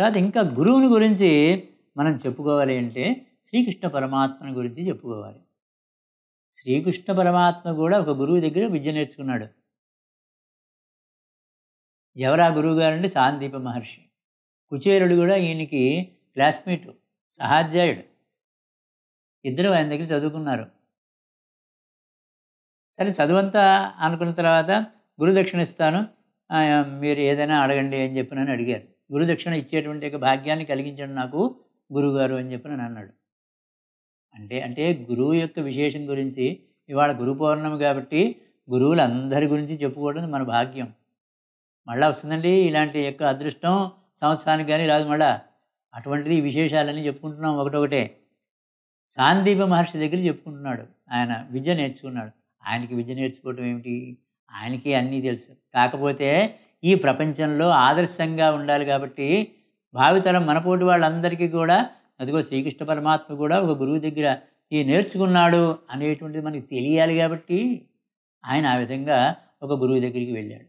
తర్వాత ఇంకా గురువుని గురించి మనం చెప్పుకోవాలి అంటే శ్రీకృష్ణ పరమాత్మని గురించి చెప్పుకోవాలి శ్రీకృష్ణ పరమాత్మ కూడా ఒక గురువు దగ్గర విద్య నేర్చుకున్నాడు ఎవరా గురువు గారండి సాందీప మహర్షి కుచేరుడు కూడా ఈయనకి క్లాస్మేట్ సహాధ్యాయుడు ఇద్దరు ఆయన దగ్గర చదువుకున్నారు సరే చదువంతా అనుకున్న తర్వాత గురుదక్షిణ ఇస్తాను మీరు ఏదైనా అడగండి అని చెప్పినని అడిగారు గురుదక్షిణ ఇచ్చేటువంటి యొక్క భాగ్యాన్ని కలిగించండి నాకు గురువుగారు అని చెప్పి నన్ను అన్నాడు అంటే అంటే గురువు యొక్క విశేషం గురించి ఇవాళ గురు పౌర్ణమి కాబట్టి గురువులందరి గురించి చెప్పుకోవడం మన భాగ్యం మళ్ళీ వస్తుందండి ఇలాంటి యొక్క అదృష్టం సంవత్సరానికి కానీ రాదు మళ్ళా అటువంటిది విశేషాలని చెప్పుకుంటున్నాం ఒకటొకటే సాందీప మహర్షి దగ్గర చెప్పుకుంటున్నాడు ఆయన విద్య నేర్చుకున్నాడు ఆయనకి విద్య నేర్చుకోవటం ఏమిటి ఆయనకి అన్నీ తెలుసు కాకపోతే ఈ ప్రపంచంలో ఆదర్శంగా ఉండాలి కాబట్టి భావితరం మనపోటి వాళ్ళందరికీ కూడా అదిగో శ్రీకృష్ణ పరమాత్మ కూడా ఒక గురువు దగ్గర ఈ నేర్చుకున్నాడు అనేటువంటిది మనకి తెలియాలి కాబట్టి ఆయన ఆ విధంగా ఒక గురువు దగ్గరికి వెళ్ళాడు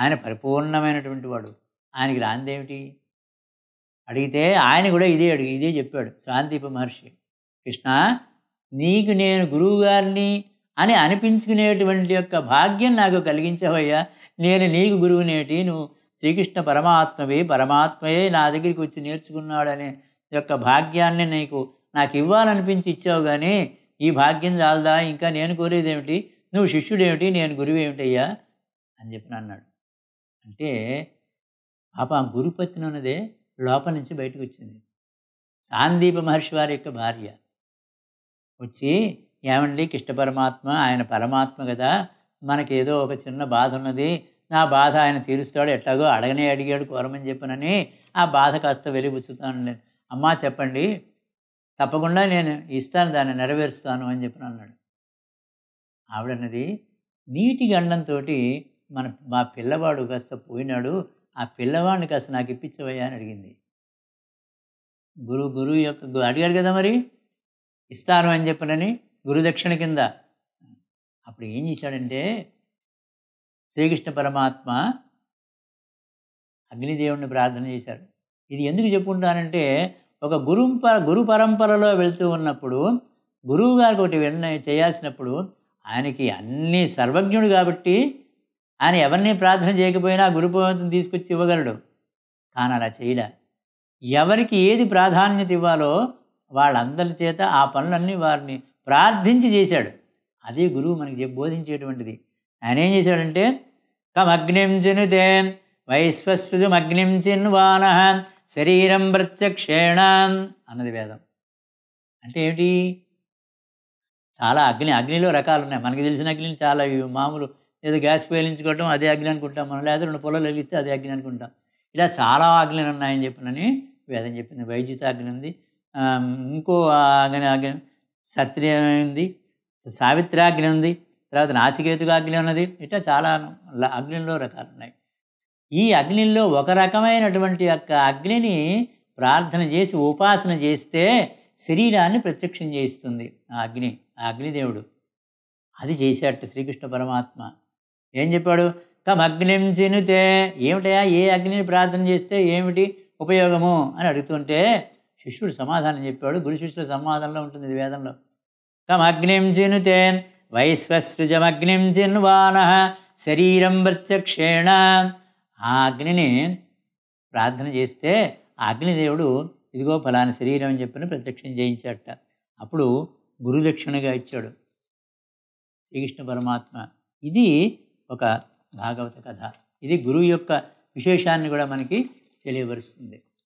ఆయన పరిపూర్ణమైనటువంటి వాడు ఆయనకి రాందేమిటి అడిగితే ఆయన కూడా ఇదే అడిగి ఇదే చెప్పాడు శాంతిప మహర్షి కృష్ణ నీకు నేను గురువు గారిని అని అనిపించుకునేటువంటి యొక్క భాగ్యం నాకు కలిగించవయ్యా నేను నీకు గురువునేటి నువ్వు శ్రీకృష్ణ పరమాత్మవి పరమాత్మయే నా దగ్గరికి వచ్చి నేర్చుకున్నాడనే యొక్క భాగ్యాన్ని నీకు నాకు ఇవ్వాలనిపించి ఇచ్చావు కానీ ఈ భాగ్యం చాలదా ఇంకా నేను కోరేదేమిటి నువ్వు శిష్యుడేమిటి నేను గురువు అయ్యా అని చెప్పిన అన్నాడు అంటే పాప ఆ గురుపత్ని ఉన్నదే లోపల నుంచి బయటకు వచ్చింది సాందీప మహర్షి వారి యొక్క భార్య వచ్చి ఏమండి కృష్ణ పరమాత్మ ఆయన పరమాత్మ కదా మనకేదో ఒక చిన్న బాధ ఉన్నది నా బాధ ఆయన తీరుస్తాడు ఎట్లాగో అడగనే అడిగాడు కోరమని చెప్పనని ఆ బాధ కాస్త నేను అమ్మా చెప్పండి తప్పకుండా నేను ఇస్తాను దాన్ని నెరవేరుస్తాను అని చెప్పిన అన్నాడు ఆవిడన్నది నీటి గండంతో మన మా పిల్లవాడు కాస్త పోయినాడు ఆ పిల్లవాడిని కాస్త నాకు ఇప్పించవయ్యా అని అడిగింది గురువు గురువు యొక్క అడిగాడు కదా మరి ఇస్తాను అని చెప్పనని గురుదక్షిణ కింద అప్పుడు ఏం చేశాడంటే శ్రీకృష్ణ పరమాత్మ అగ్నిదేవుణ్ణి ప్రార్థన చేశాడు ఇది ఎందుకు చెప్పుకుంటానంటే ఒక గురు గురు పరంపరలో వెళుతూ ఉన్నప్పుడు గురువు గారికి ఒకటి విన్న చేయాల్సినప్పుడు ఆయనకి అన్ని సర్వజ్ఞుడు కాబట్టి ఆయన ఎవరిని ప్రార్థన చేయకపోయినా గురుపవంతం తీసుకొచ్చి ఇవ్వగలడు కానీ అలా చేయడా ఎవరికి ఏది ప్రాధాన్యత ఇవ్వాలో వాళ్ళందరి చేత ఆ పనులన్నీ వారిని ప్రార్థించి చేశాడు అదే గురువు మనకి బోధించేటువంటిది ఆయన ఏం చేశాడంటే కమగ్నిం చినుతే వైశ్వసృజమగ్నిం చిన్వాన శరీరం ప్రత్యక్షేణ అన్నది వేదం అంటే ఏమిటి చాలా అగ్ని అగ్నిలో రకాలు ఉన్నాయి మనకి తెలిసిన అగ్నిని చాలా మామూలు ఏదో గ్యాస్ పేలించుకోవటం అదే అగ్ని అనుకుంటాం మనం లేదా రెండు పొలాలు వెలిగిస్తే అదే అగ్ని అనుకుంటాం ఇలా చాలా అగ్నిలు ఉన్నాయని చెప్పినని వేదం చెప్పింది వైద్యుత అగ్ని ఉంది ఇంకో అగ్ని అగ్ని సత్రియమైంది సావిత్రి అగ్ని ఉంది తర్వాత నాసికేతుగా అగ్ని ఉన్నది ఇట్లా చాలా అగ్నిలో రకాలు ఉన్నాయి ఈ అగ్నిలో ఒక రకమైనటువంటి యొక్క అగ్నిని ప్రార్థన చేసి ఉపాసన చేస్తే శరీరాన్ని ప్రత్యక్షం చేయిస్తుంది ఆ అగ్ని ఆ అగ్నిదేవుడు అది చేశాట శ్రీకృష్ణ పరమాత్మ ఏం చెప్పాడు కమగ్నిం చినుతే ఏమిటయా ఏ అగ్నిని ప్రార్థన చేస్తే ఏమిటి ఉపయోగము అని అడుగుతుంటే శిష్యుడు సమాధానం చెప్పాడు గురు శిష్యుల సమాధానంలో ఉంటుంది ఇది వేదంలో తమగ్నిం చినుతే వైశ్వసృజమగ్నిం వాన శరీరం ప్రత్యక్షేణ ఆ అగ్నిని ప్రార్థన చేస్తే ఆ అగ్నిదేవుడు ఇదిగో ఫలాని శరీరం అని చెప్పిన ప్రత్యక్షం చేయించాడట అప్పుడు గురుదక్షిణగా ఇచ్చాడు శ్రీకృష్ణ పరమాత్మ ఇది ఒక భాగవత కథ ఇది గురువు యొక్క విశేషాన్ని కూడా మనకి తెలియపరుస్తుంది